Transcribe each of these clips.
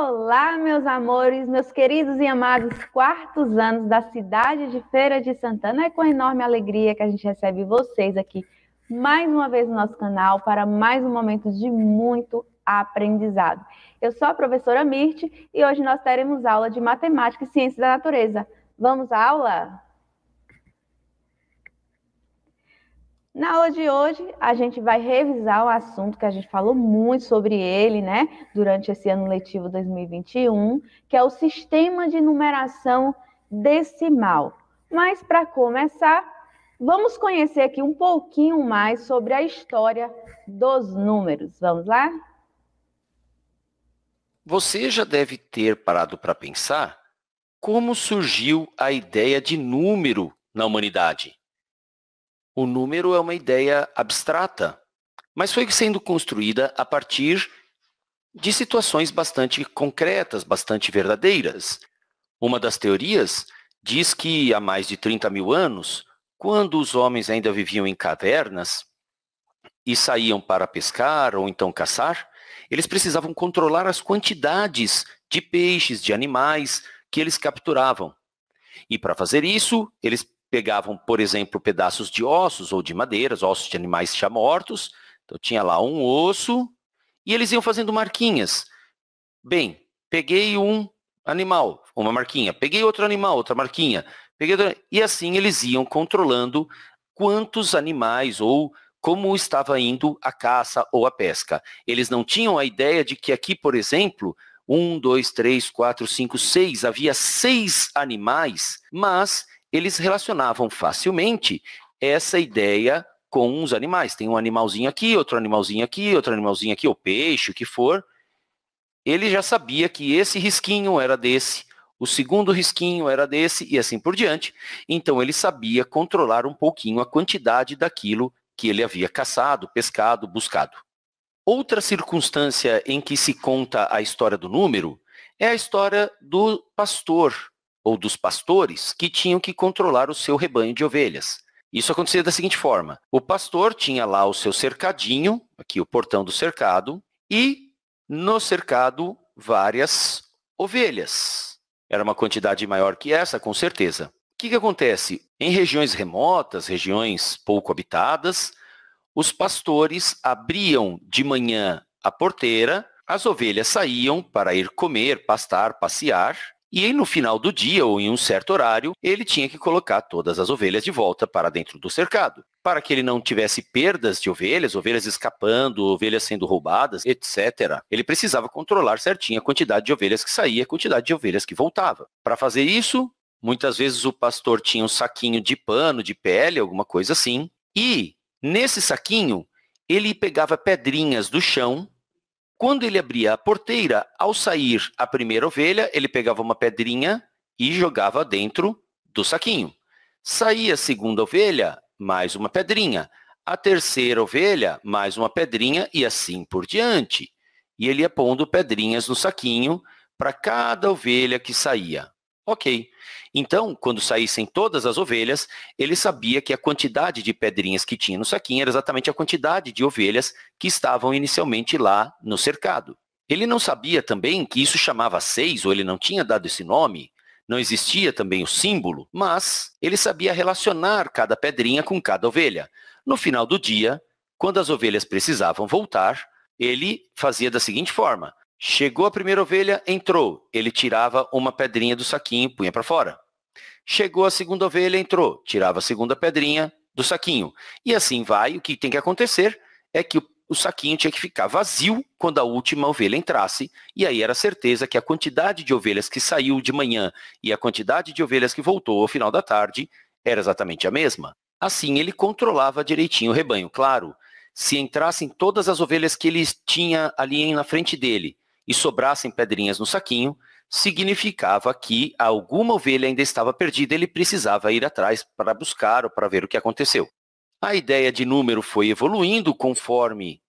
Olá, meus amores, meus queridos e amados quartos anos da cidade de Feira de Santana. É com enorme alegria que a gente recebe vocês aqui mais uma vez no nosso canal para mais um momento de muito aprendizado. Eu sou a professora Mirte e hoje nós teremos aula de matemática e ciências da natureza. Vamos à aula? Na aula de hoje, a gente vai revisar um assunto que a gente falou muito sobre ele, né, durante esse ano letivo 2021, que é o sistema de numeração decimal. Mas, para começar, vamos conhecer aqui um pouquinho mais sobre a história dos números. Vamos lá? Você já deve ter parado para pensar como surgiu a ideia de número na humanidade. O número é uma ideia abstrata, mas foi sendo construída a partir de situações bastante concretas, bastante verdadeiras. Uma das teorias diz que há mais de 30 mil anos, quando os homens ainda viviam em cavernas e saíam para pescar ou então caçar, eles precisavam controlar as quantidades de peixes, de animais que eles capturavam. E para fazer isso, eles pegavam, por exemplo, pedaços de ossos ou de madeiras, ossos de animais já mortos. Então tinha lá um osso e eles iam fazendo marquinhas. Bem, peguei um animal, uma marquinha, peguei outro animal, outra marquinha, peguei outro... e assim eles iam controlando quantos animais ou como estava indo a caça ou a pesca. Eles não tinham a ideia de que aqui, por exemplo, um, dois, três, quatro, cinco, seis, havia seis animais, mas eles relacionavam facilmente essa ideia com os animais. Tem um animalzinho aqui, outro animalzinho aqui, outro animalzinho aqui, o peixe, o que for. Ele já sabia que esse risquinho era desse, o segundo risquinho era desse e assim por diante. Então ele sabia controlar um pouquinho a quantidade daquilo que ele havia caçado, pescado, buscado. Outra circunstância em que se conta a história do número é a história do pastor ou dos pastores que tinham que controlar o seu rebanho de ovelhas. Isso acontecia da seguinte forma: o pastor tinha lá o seu cercadinho, aqui o portão do cercado, e no cercado várias ovelhas. Era uma quantidade maior que essa, com certeza. O que, que acontece? Em regiões remotas, regiões pouco habitadas, os pastores abriam de manhã a porteira, as ovelhas saíam para ir comer, pastar, passear, e aí, no final do dia ou em um certo horário, ele tinha que colocar todas as ovelhas de volta para dentro do cercado, para que ele não tivesse perdas de ovelhas, ovelhas escapando, ovelhas sendo roubadas, etc. Ele precisava controlar certinho a quantidade de ovelhas que saía, a quantidade de ovelhas que voltava. Para fazer isso, muitas vezes o pastor tinha um saquinho de pano, de pele, alguma coisa assim, e nesse saquinho ele pegava pedrinhas do chão quando ele abria a porteira, ao sair a primeira ovelha, ele pegava uma pedrinha e jogava dentro do saquinho. Saía a segunda ovelha, mais uma pedrinha. A terceira ovelha, mais uma pedrinha e assim por diante. E ele ia pondo pedrinhas no saquinho para cada ovelha que saía. Ok. Então, quando saíssem todas as ovelhas, ele sabia que a quantidade de pedrinhas que tinha no saquinho era exatamente a quantidade de ovelhas que estavam inicialmente lá no cercado. Ele não sabia também que isso chamava seis, ou ele não tinha dado esse nome, não existia também o símbolo, mas ele sabia relacionar cada pedrinha com cada ovelha. No final do dia, quando as ovelhas precisavam voltar, ele fazia da seguinte forma: chegou a primeira ovelha, entrou, ele tirava uma pedrinha do saquinho, punha para fora. Chegou a segunda ovelha, entrou, tirava a segunda pedrinha do saquinho. E assim vai, o que tem que acontecer é que o, o saquinho tinha que ficar vazio quando a última ovelha entrasse, e aí era certeza que a quantidade de ovelhas que saiu de manhã e a quantidade de ovelhas que voltou ao final da tarde era exatamente a mesma. Assim ele controlava direitinho o rebanho, claro. Se entrassem todas as ovelhas que ele tinha ali na frente dele e sobrassem pedrinhas no saquinho, significava que alguma ovelha ainda estava perdida, ele precisava ir atrás para buscar ou para ver o que aconteceu. A ideia de número foi evoluindo conforme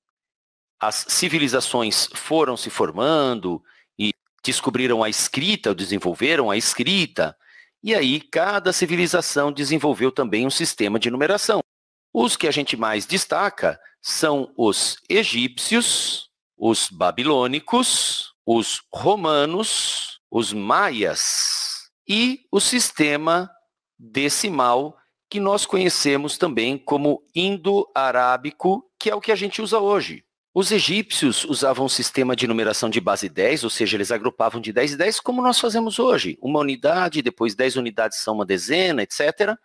as civilizações foram se formando e descobriram a escrita, desenvolveram a escrita, e aí cada civilização desenvolveu também um sistema de numeração. Os que a gente mais destaca são os egípcios, os babilônicos, os romanos, os maias e o sistema decimal que nós conhecemos também como indo-arábico, que é o que a gente usa hoje. Os egípcios usavam um sistema de numeração de base 10, ou seja, eles agrupavam de 10 em 10 como nós fazemos hoje. Uma unidade, depois 10 unidades são uma dezena, etc.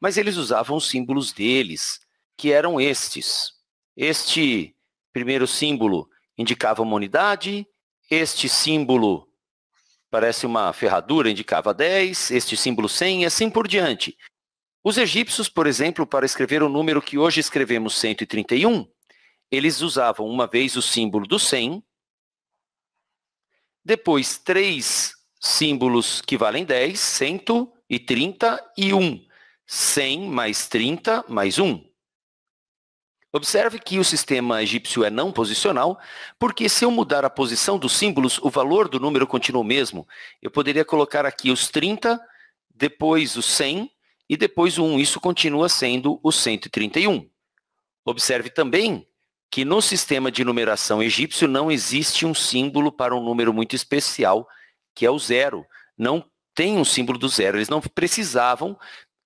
Mas eles usavam os símbolos deles, que eram estes. Este primeiro símbolo indicava uma unidade, este símbolo parece uma ferradura, indicava 10, este símbolo 100 e assim por diante. Os egípcios, por exemplo, para escrever o número que hoje escrevemos 131, eles usavam uma vez o símbolo do 100, depois três símbolos que valem 10, 131. 100 mais 30 mais 1. Observe que o sistema egípcio é não posicional, porque se eu mudar a posição dos símbolos, o valor do número continua o mesmo. Eu poderia colocar aqui os 30, depois os 100 e depois o 1. Isso continua sendo o 131. Observe também que no sistema de numeração egípcio não existe um símbolo para um número muito especial, que é o zero. Não tem um símbolo do zero. Eles não precisavam,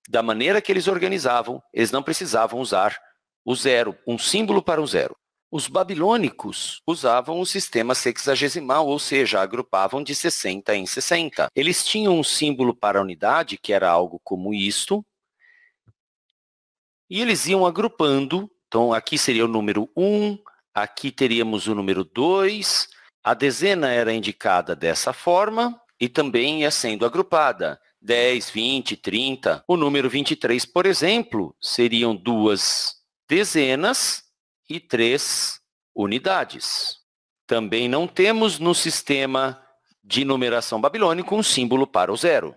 da maneira que eles organizavam, eles não precisavam usar o zero, um símbolo para o zero. Os babilônicos usavam o sistema sexagesimal, ou seja, agrupavam de 60 em 60. Eles tinham um símbolo para a unidade, que era algo como isto, e eles iam agrupando. Então, aqui seria o número 1, aqui teríamos o número 2. A dezena era indicada dessa forma e também ia sendo agrupada. 10, 20, 30. O número 23, por exemplo, seriam duas dezenas e três unidades. Também não temos no sistema de numeração babilônico um símbolo para o zero.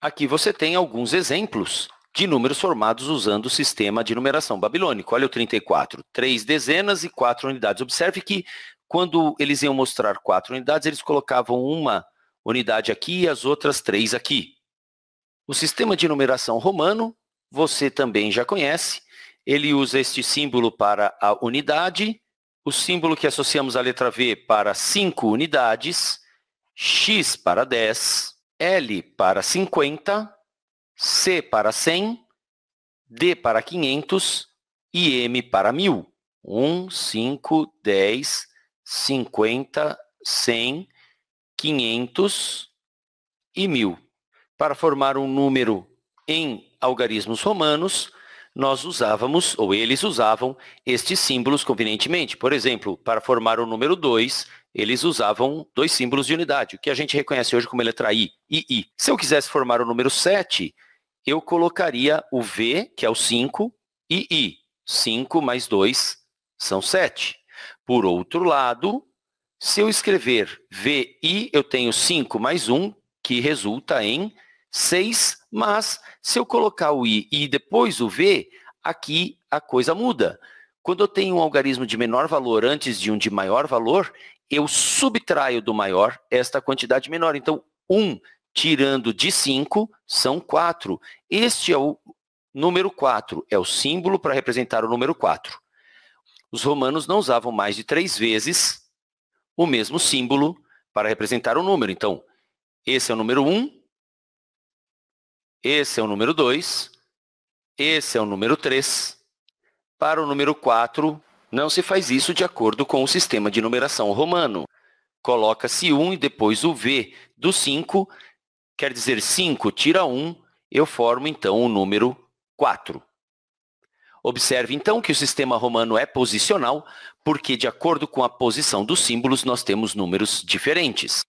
Aqui você tem alguns exemplos de números formados usando o sistema de numeração babilônico. Olha o 34, três dezenas e quatro unidades. Observe que quando eles iam mostrar quatro unidades, eles colocavam uma unidade aqui e as outras três aqui. O sistema de numeração romano, você também já conhece, ele usa este símbolo para a unidade, o símbolo que associamos à letra V para 5 unidades, X para 10, L para 50, C para 100, D para 500 e M para 1000. 1, 5, 10, 50, 100, 500 e 1000. Para formar um número em algarismos romanos, nós usávamos, ou eles usavam, estes símbolos convenientemente. Por exemplo, para formar o número 2, eles usavam dois símbolos de unidade, o que a gente reconhece hoje como letra I, I, I. Se eu quisesse formar o número 7, eu colocaria o V, que é o 5, e I. 5 mais 2 são 7. Por outro lado, se eu escrever V, I, eu tenho 5 mais 1, que resulta em 6, mas se eu colocar o i e depois o v, aqui a coisa muda. Quando eu tenho um algarismo de menor valor antes de um de maior valor, eu subtraio do maior esta quantidade menor. Então, 1 tirando de 5 são 4. Este é o número 4, é o símbolo para representar o número 4. Os romanos não usavam mais de três vezes o mesmo símbolo para representar o número. Então, esse é o número 1, esse é o número 2. Esse é o número 3. Para o número 4, não se faz isso de acordo com o sistema de numeração romano. Coloca-se 1 um e depois o V do 5, quer dizer 5 tira 1, um, eu formo então o número 4. Observe então que o sistema romano é posicional, porque de acordo com a posição dos símbolos nós temos números diferentes.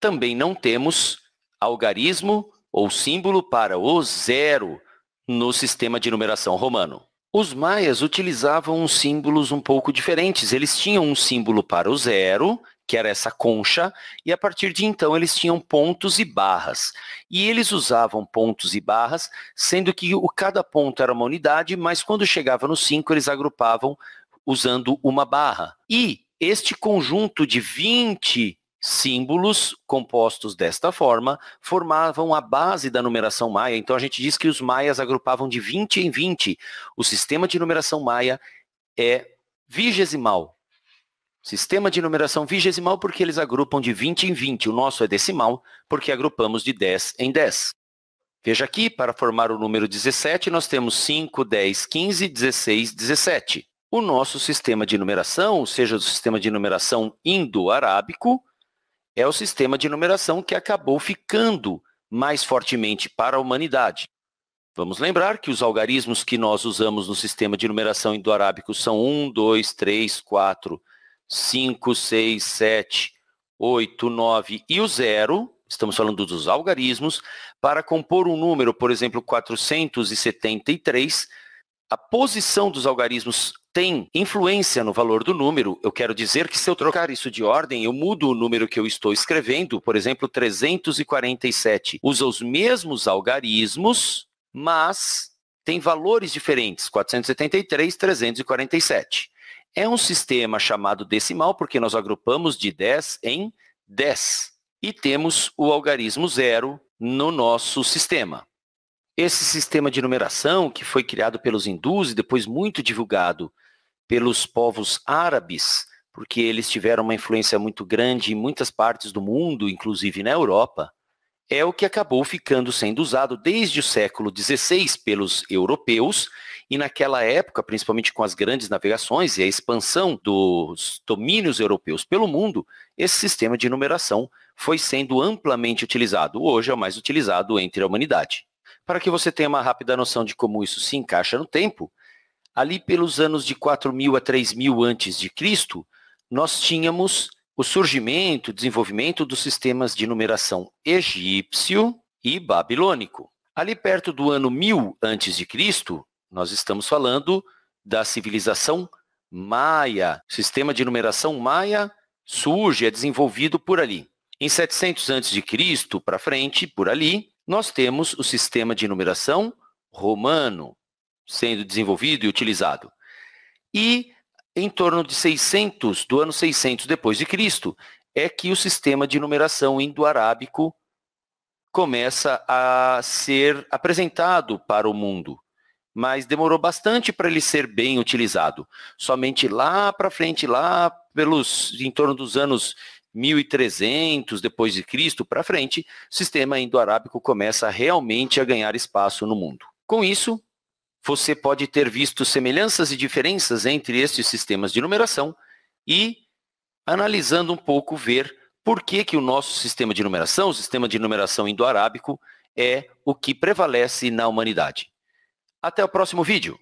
Também não temos algarismo ou símbolo para o zero no sistema de numeração romano. Os maias utilizavam símbolos um pouco diferentes. Eles tinham um símbolo para o zero, que era essa concha, e a partir de então eles tinham pontos e barras. E eles usavam pontos e barras, sendo que o, cada ponto era uma unidade, mas quando chegava no 5, eles agrupavam usando uma barra. E este conjunto de 20 Símbolos compostos desta forma formavam a base da numeração maia. Então a gente diz que os maias agrupavam de 20 em 20. O sistema de numeração maia é vigesimal. Sistema de numeração vigesimal porque eles agrupam de 20 em 20. O nosso é decimal porque agrupamos de 10 em 10. Veja aqui, para formar o número 17, nós temos 5, 10, 15, 16, 17. O nosso sistema de numeração, ou seja, o sistema de numeração indo-arábico, é o sistema de numeração que acabou ficando mais fortemente para a humanidade. Vamos lembrar que os algarismos que nós usamos no sistema de numeração indo-arábico são 1, 2, 3, 4, 5, 6, 7, 8, 9 e o zero. Estamos falando dos algarismos. Para compor um número, por exemplo, 473, a posição dos algarismos tem influência no valor do número, eu quero dizer que se eu trocar isso de ordem, eu mudo o número que eu estou escrevendo, por exemplo, 347. Usa os mesmos algarismos, mas tem valores diferentes, 473, 347. É um sistema chamado decimal porque nós agrupamos de 10 em 10 e temos o algarismo zero no nosso sistema. Esse sistema de numeração, que foi criado pelos hindus e depois muito divulgado pelos povos árabes, porque eles tiveram uma influência muito grande em muitas partes do mundo, inclusive na Europa, é o que acabou ficando sendo usado desde o século XVI pelos europeus, e naquela época, principalmente com as grandes navegações e a expansão dos domínios europeus pelo mundo, esse sistema de numeração foi sendo amplamente utilizado. Hoje é o mais utilizado entre a humanidade. Para que você tenha uma rápida noção de como isso se encaixa no tempo, ali pelos anos de 4.000 a 3.000 antes de Cristo, nós tínhamos o surgimento, desenvolvimento dos sistemas de numeração egípcio e babilônico. Ali perto do ano 1000 antes de Cristo, nós estamos falando da civilização maia. O sistema de numeração maia surge, é desenvolvido por ali. Em 700 antes de Cristo para frente, por ali, nós temos o sistema de numeração romano sendo desenvolvido e utilizado. E em torno de 600, do ano 600 depois de Cristo, é que o sistema de numeração indo-arábico começa a ser apresentado para o mundo, mas demorou bastante para ele ser bem utilizado. Somente lá para frente, lá pelos em torno dos anos 1300 depois de Cristo para frente, o sistema indo-arábico começa realmente a ganhar espaço no mundo. Com isso, você pode ter visto semelhanças e diferenças entre estes sistemas de numeração e analisando um pouco ver por que, que o nosso sistema de numeração, o sistema de numeração indo-arábico, é o que prevalece na humanidade. Até o próximo vídeo.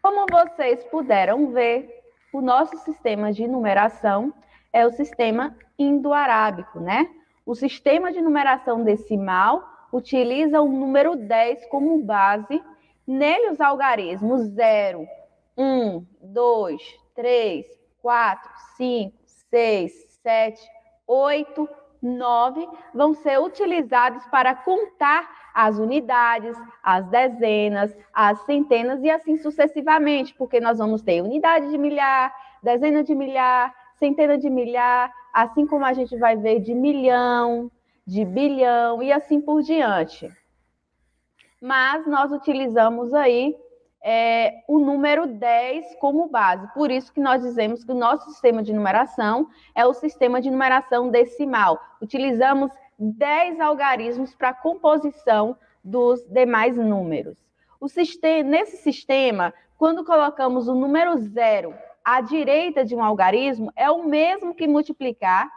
Como vocês puderam ver, o nosso sistema de numeração é o sistema indo-arábico, né? O sistema de numeração decimal utiliza o número 10 como base. Nele, os algarismos 0, 1, 2, 3, 4, 5, 6, 7, 8, 9 vão ser utilizados para contar as unidades, as dezenas, as centenas e assim sucessivamente, porque nós vamos ter unidade de milhar, dezena de milhar, centena de milhar, assim como a gente vai ver de milhão, de bilhão e assim por diante. Mas nós utilizamos aí é, o número 10 como base. Por isso que nós dizemos que o nosso sistema de numeração é o sistema de numeração decimal. Utilizamos 10 algarismos para a composição dos demais números. O sistema, nesse sistema, quando colocamos o número zero à direita de um algarismo é o mesmo que multiplicar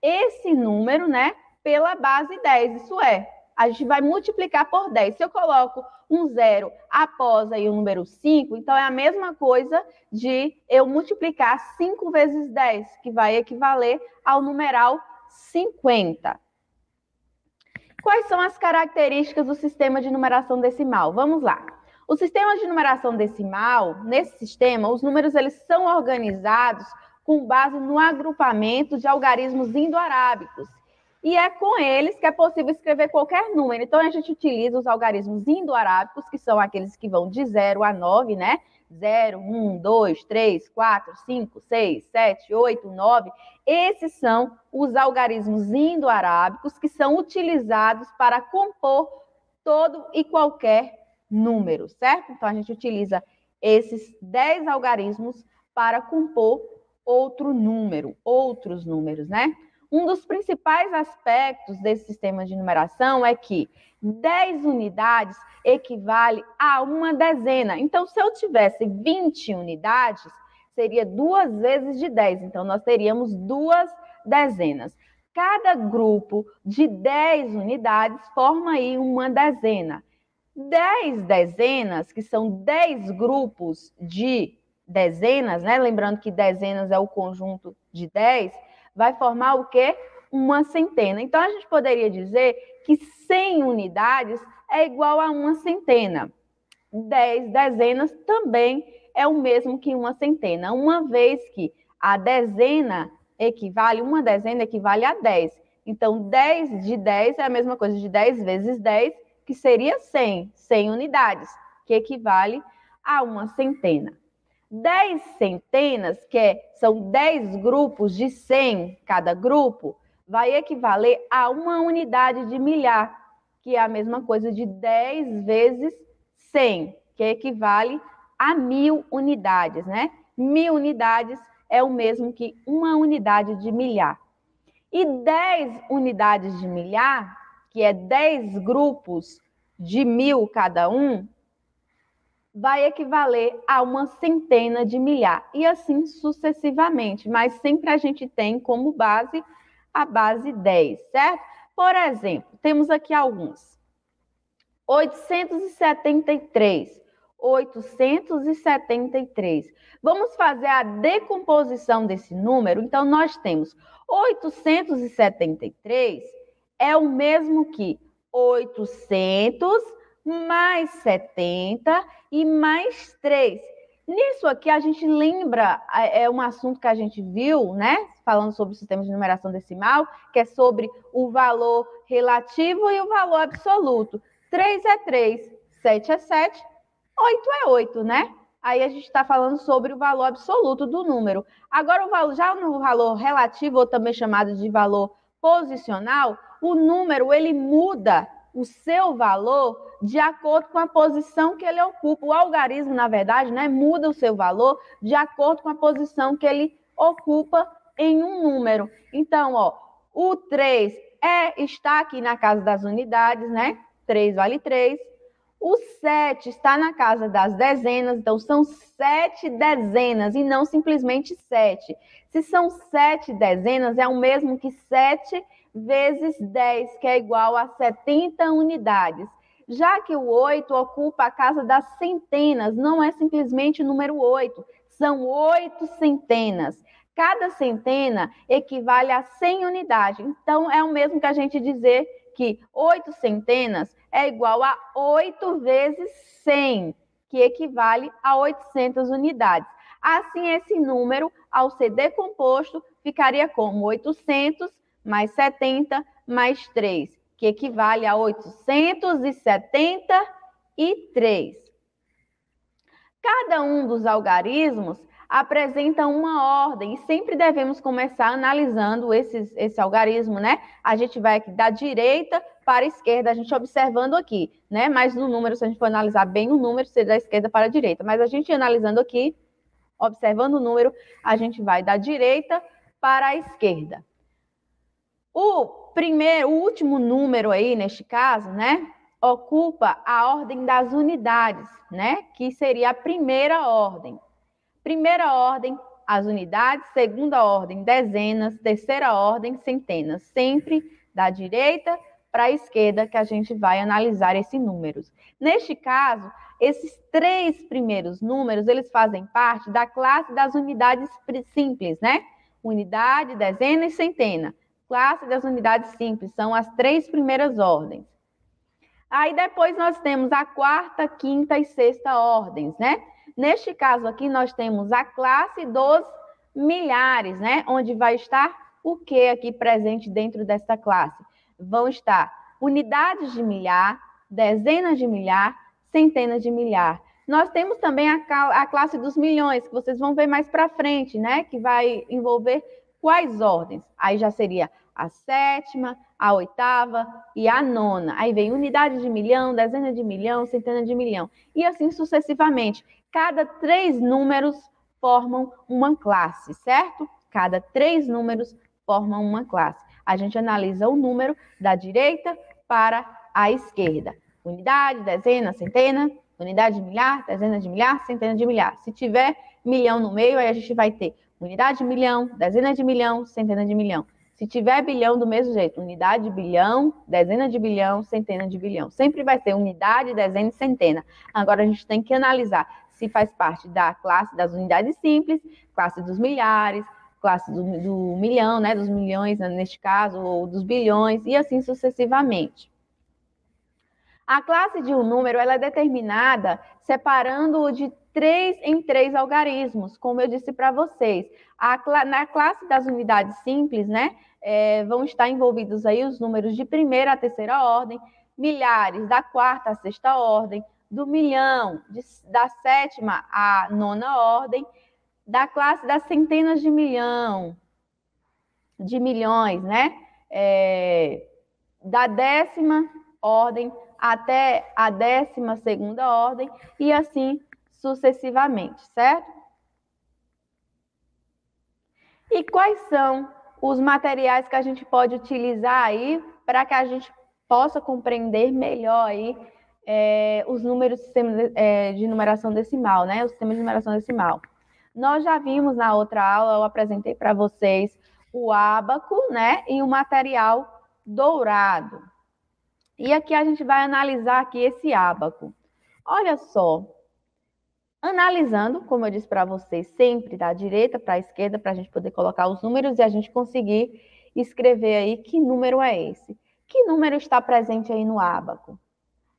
esse número, né, pela base 10. Isso é, a gente vai multiplicar por 10. Se eu coloco um zero após aí o número 5, então é a mesma coisa de eu multiplicar 5 vezes 10, que vai equivaler ao numeral 50. Quais são as características do sistema de numeração decimal? Vamos lá. O sistema de numeração decimal, nesse sistema, os números eles são organizados com base no agrupamento de algarismos indo-arábicos. E é com eles que é possível escrever qualquer número. Então, a gente utiliza os algarismos indo-arábicos, que são aqueles que vão de 0 a 9, né? 0, 1, 2, 3, 4, 5, 6, 7, 8, 9. Esses são os algarismos indo-arábicos que são utilizados para compor todo e qualquer números, certo? Então a gente utiliza esses 10 algarismos para compor outro número, outros números, né? Um dos principais aspectos desse sistema de numeração é que 10 unidades equivale a uma dezena. Então, se eu tivesse 20 unidades, seria duas vezes de 10. Então, nós teríamos duas dezenas. Cada grupo de 10 unidades forma aí uma dezena. 10 dezenas, que são 10 grupos de dezenas, né? Lembrando que dezenas é o conjunto de 10, vai formar o quê? Uma centena. Então a gente poderia dizer que 100 unidades é igual a uma centena. 10 dezenas também é o mesmo que uma centena, uma vez que a dezena equivale, uma dezena equivale a 10. Então 10 de 10 é a mesma coisa de 10 vezes 10, que seria 100, 100 unidades, que equivale a uma centena. 10 centenas, que é, são 10 grupos de 100 cada grupo, vai equivaler a uma unidade de milhar, que é a mesma coisa de 10 vezes 100, que equivale a mil unidades, né? Mil unidades é o mesmo que uma unidade de milhar. E 10 unidades de milhar que é 10 grupos de mil cada um, vai equivaler a uma centena de milhar, e assim sucessivamente, mas sempre a gente tem como base a base 10, certo? Por exemplo, temos aqui alguns. 873, 873. Vamos fazer a decomposição desse número? Então, nós temos 873 é o mesmo que 800 mais 70 e mais 3. Nisso aqui a gente lembra, é, é um assunto que a gente viu, né? Falando sobre o sistema de numeração decimal, que é sobre o valor relativo e o valor absoluto. 3 é 3, 7 é 7, 8 é 8, né? Aí a gente está falando sobre o valor absoluto do número. Agora, o valor, já no valor relativo, ou também chamado de valor posicional, o número ele muda o seu valor de acordo com a posição que ele ocupa. O algarismo, na verdade, né, muda o seu valor de acordo com a posição que ele ocupa em um número. Então, ó, o 3 é está aqui na casa das unidades, né? 3 vale 3. O 7 está na casa das dezenas, então são 7 dezenas e não simplesmente 7. Se são 7 dezenas, é o mesmo que sete vezes 10, que é igual a 70 unidades. Já que o 8 ocupa a casa das centenas, não é simplesmente o número 8, são 8 centenas. Cada centena equivale a 100 unidades. Então, é o mesmo que a gente dizer que 8 centenas é igual a 8 vezes 100, que equivale a 800 unidades. Assim, esse número, ao ser decomposto, ficaria como 800 mais 70 mais 3, que equivale a 873. Cada um dos algarismos apresenta uma ordem e sempre devemos começar analisando esses, esse algarismo, né? A gente vai aqui da direita para a esquerda, a gente observando aqui, né? Mas no número, se a gente for analisar bem o número, seria da esquerda para a direita. Mas a gente analisando aqui, observando o número, a gente vai da direita para a esquerda. O primeiro, o último número aí, neste caso, né, ocupa a ordem das unidades, né, que seria a primeira ordem. Primeira ordem, as unidades, segunda ordem, dezenas, terceira ordem, centenas, sempre da direita para a esquerda que a gente vai analisar esses números. Neste caso, esses três primeiros números, eles fazem parte da classe das unidades simples, né? Unidade, dezena e centena classe das unidades simples, são as três primeiras ordens. Aí depois nós temos a quarta, quinta e sexta ordens, né? Neste caso aqui nós temos a classe dos milhares, né? Onde vai estar o que aqui presente dentro desta classe? Vão estar unidades de milhar, dezenas de milhar, centenas de milhar. Nós temos também a, a classe dos milhões, que vocês vão ver mais para frente, né? Que vai envolver quais ordens? Aí já seria a sétima, a oitava e a nona. Aí vem unidade de milhão, dezena de milhão, centena de milhão. E assim sucessivamente. Cada três números formam uma classe, certo? Cada três números formam uma classe. A gente analisa o número da direita para a esquerda. Unidade, dezena, centena, unidade de milhar, dezena de milhar, centena de milhar. Se tiver milhão no meio, aí a gente vai ter Unidade de milhão, dezena de milhão, centena de milhão. Se tiver bilhão, do mesmo jeito, unidade de bilhão, dezena de bilhão, centena de bilhão. Sempre vai ser unidade, dezena e centena. Agora a gente tem que analisar se faz parte da classe das unidades simples, classe dos milhares, classe do, do milhão, né, dos milhões né, neste caso, ou dos bilhões, e assim sucessivamente. A classe de um número ela é determinada separando-o de três em três algarismos, como eu disse para vocês. A, na classe das unidades simples, né, é, vão estar envolvidos aí os números de primeira a terceira ordem, milhares da quarta a sexta ordem, do milhão de, da sétima à nona ordem, da classe das centenas de milhão, de milhões, né, é, da décima ordem até a décima segunda ordem e assim sucessivamente, certo? E quais são os materiais que a gente pode utilizar aí para que a gente possa compreender melhor aí é, os números é, de numeração decimal, né? O sistema de numeração decimal. Nós já vimos na outra aula, eu apresentei para vocês o ábaco, né? E o material dourado. E aqui a gente vai analisar aqui esse ábaco. Olha só, analisando, como eu disse para vocês, sempre da direita para a esquerda, para a gente poder colocar os números e a gente conseguir escrever aí que número é esse. Que número está presente aí no ábaco?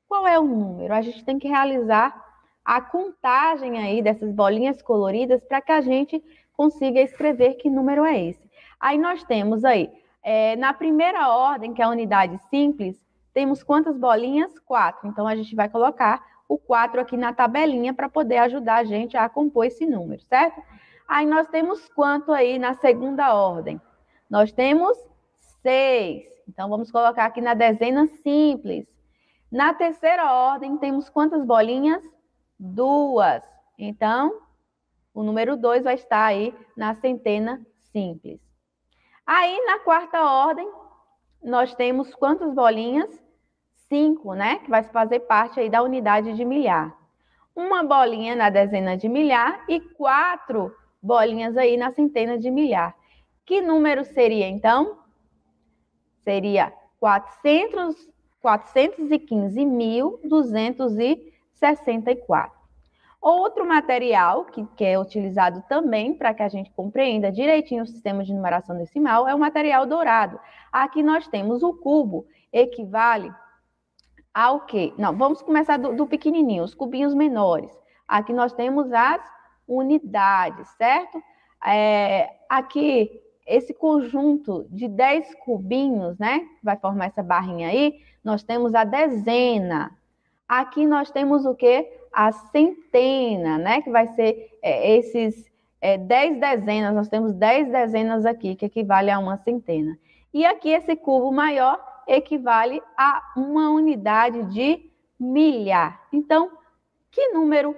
Qual é o número? A gente tem que realizar a contagem aí dessas bolinhas coloridas para que a gente consiga escrever que número é esse. Aí nós temos aí, é, na primeira ordem, que é a unidade simples, temos quantas bolinhas? Quatro. Então, a gente vai colocar o 4 aqui na tabelinha para poder ajudar a gente a compor esse número, certo? Aí nós temos quanto aí na segunda ordem? Nós temos 6. Então vamos colocar aqui na dezena simples. Na terceira ordem temos quantas bolinhas? Duas. Então, o número 2 vai estar aí na centena simples. Aí na quarta ordem nós temos quantas bolinhas? 5, né? Que vai fazer parte aí da unidade de milhar. Uma bolinha na dezena de milhar e quatro bolinhas aí na centena de milhar. Que número seria então? Seria 415.264. Outro material que, que é utilizado também para que a gente compreenda direitinho o sistema de numeração decimal é o material dourado. Aqui nós temos o cubo, equivale ao quê? Não, vamos começar do, do pequenininho, os cubinhos menores. Aqui nós temos as unidades, certo? É, aqui, esse conjunto de 10 cubinhos, né? Vai formar essa barrinha aí. Nós temos a dezena. Aqui nós temos o quê? A centena, né? Que vai ser é, esses é, 10 dezenas. Nós temos 10 dezenas aqui, que equivale a uma centena. E aqui esse cubo maior equivale a uma unidade de milhar. Então, que número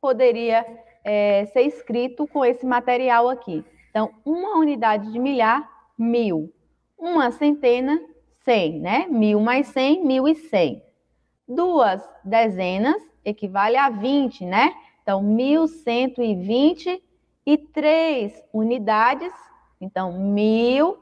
poderia é, ser escrito com esse material aqui? Então, uma unidade de milhar, mil. Uma centena, cem, né? Mil mais cem, mil e cem. Duas dezenas equivale a vinte, né? Então, mil cento e vinte e três unidades. Então, mil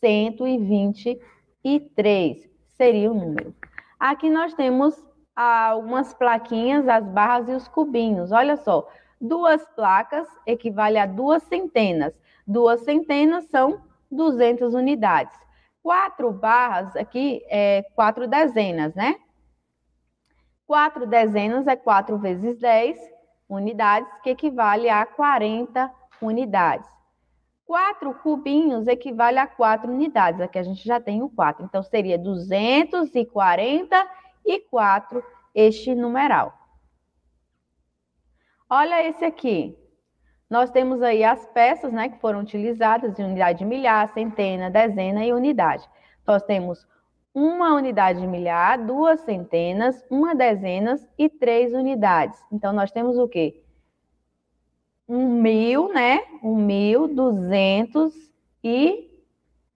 cento e vinte e 3 seria o número. Aqui nós temos algumas plaquinhas, as barras e os cubinhos. Olha só, duas placas equivale a duas centenas. Duas centenas são 200 unidades. Quatro barras aqui é quatro dezenas, né? Quatro dezenas é quatro vezes 10 unidades, que equivale a 40 unidades quatro cubinhos equivale a quatro unidades. Aqui a gente já tem o quatro Então, seria 244 este numeral. Olha esse aqui. Nós temos aí as peças né, que foram utilizadas de unidade de milhar, centena, dezena e unidade. Nós temos uma unidade de milhar, duas centenas, uma dezenas e três unidades. Então, nós temos o quê? um mil, né? Um mil duzentos e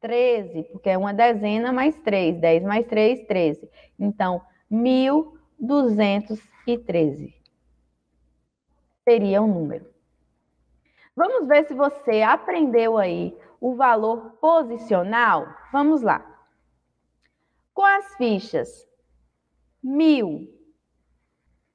treze, porque é uma dezena mais três, dez mais três, treze. Então, mil duzentos e treze seria o um número. Vamos ver se você aprendeu aí o valor posicional. Vamos lá. Com as fichas mil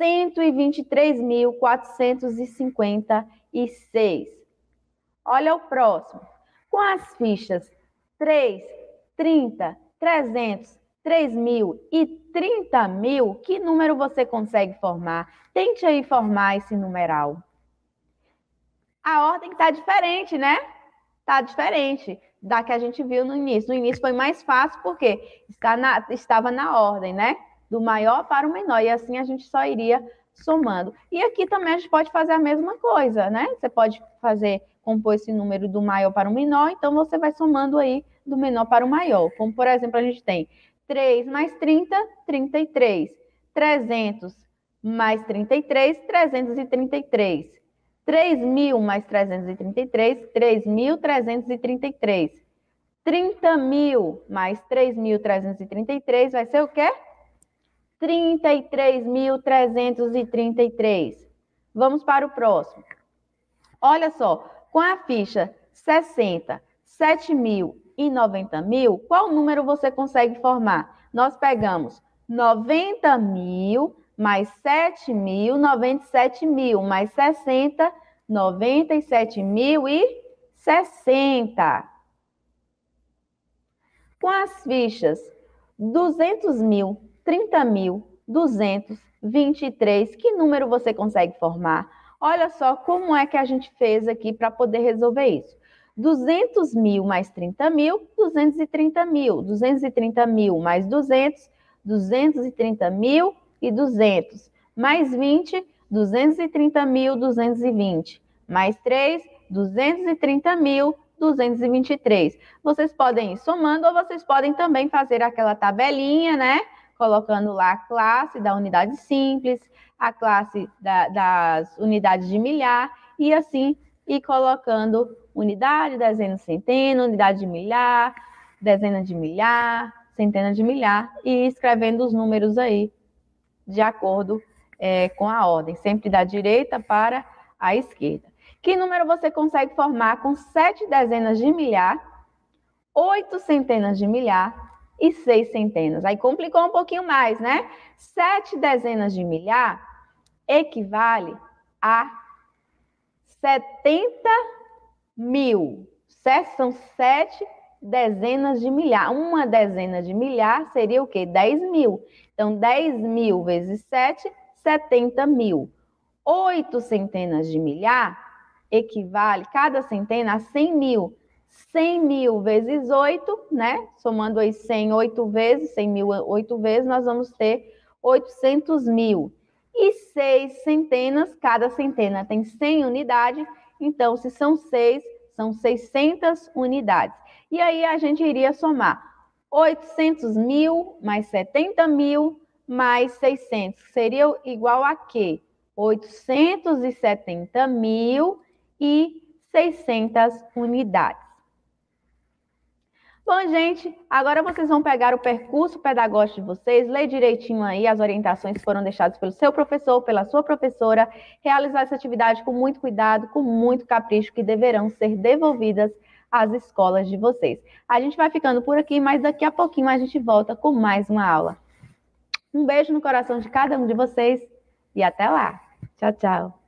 123.456. Olha o próximo. Com as fichas 3, 30, 300, 3 mil e 30 mil, que número você consegue formar? Tente aí formar esse numeral. A ordem está diferente, né? Está diferente da que a gente viu no início. No início foi mais fácil porque está na, estava na ordem, né? do maior para o menor, e assim a gente só iria somando. E aqui também a gente pode fazer a mesma coisa, né? Você pode fazer, compor esse número do maior para o menor, então você vai somando aí do menor para o maior. Como, por exemplo, a gente tem 3 mais 30, 33. 300 mais 33, 333. 3.000 mais 333, 3.333. 30 mil mais 3.333 vai ser o quê? 33.333. Vamos para o próximo. Olha só, com a ficha 60, 7 mil e 90 mil, qual número você consegue formar? Nós pegamos 90 mil mais 7 mil, 97 mil, mais 60, 97 mil e 60. Com as fichas 200 mil, 30.223. Que número você consegue formar? Olha só como é que a gente fez aqui para poder resolver isso. 200 mil mais 30 mil, 230 mil. 230 mil mais 200, 230 mil e 200. Mais 20, 230 mil, 220. Mais 3, 230 mil, 223. Vocês podem ir somando ou vocês podem também fazer aquela tabelinha, né? colocando lá a classe da unidade simples, a classe da, das unidades de milhar e assim e colocando unidade, dezena, centena, unidade de milhar, dezena de milhar, centena de milhar e escrevendo os números aí de acordo é, com a ordem, sempre da direita para a esquerda. Que número você consegue formar com sete dezenas de milhar, oito centenas de milhar, e seis centenas. Aí complicou um pouquinho mais, né? Sete dezenas de milhar equivale a 70 mil. Certo? São sete dezenas de milhar. Uma dezena de milhar seria o quê? 10 mil. Então, 10 mil vezes 7, 70 mil. Oito centenas de milhar equivale, cada centena, a 100 mil. 100 mil vezes 8, né? Somando aí 100 8 vezes, 100 mil 8 vezes, nós vamos ter 800 mil. E seis centenas, cada centena tem 100 unidades, então se são seis, são 600 unidades. E aí a gente iria somar 800 mil mais 70 mil mais 600, seria igual a quê? 870 mil e 600 unidades. Bom, gente, agora vocês vão pegar o percurso pedagógico de vocês, ler direitinho aí as orientações que foram deixadas pelo seu professor, pela sua professora, realizar essa atividade com muito cuidado, com muito capricho, que deverão ser devolvidas às escolas de vocês. A gente vai ficando por aqui, mas daqui a pouquinho a gente volta com mais uma aula. Um beijo no coração de cada um de vocês e até lá. Tchau, tchau.